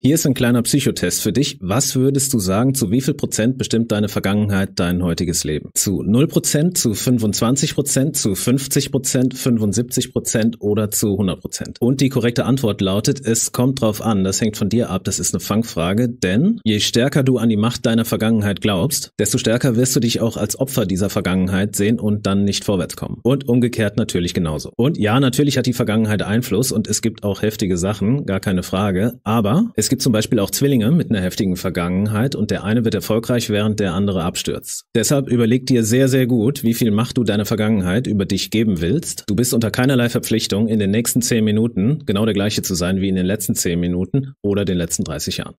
Hier ist ein kleiner Psychotest für dich. Was würdest du sagen, zu wie viel Prozent bestimmt deine Vergangenheit dein heutiges Leben? Zu 0 Prozent, zu 25 Prozent, zu 50 Prozent, 75 Prozent oder zu 100 Prozent? Und die korrekte Antwort lautet, es kommt drauf an. Das hängt von dir ab. Das ist eine Fangfrage. Denn je stärker du an die Macht deiner Vergangenheit glaubst, desto stärker wirst du dich auch als Opfer dieser Vergangenheit sehen und dann nicht vorwärts kommen. Und umgekehrt natürlich genauso. Und ja, natürlich hat die Vergangenheit Einfluss und es gibt auch heftige Sachen, gar keine Frage. Aber es es gibt zum Beispiel auch Zwillinge mit einer heftigen Vergangenheit und der eine wird erfolgreich, während der andere abstürzt. Deshalb überleg dir sehr, sehr gut, wie viel Macht du deiner Vergangenheit über dich geben willst. Du bist unter keinerlei Verpflichtung, in den nächsten 10 Minuten genau der gleiche zu sein wie in den letzten 10 Minuten oder den letzten 30 Jahren.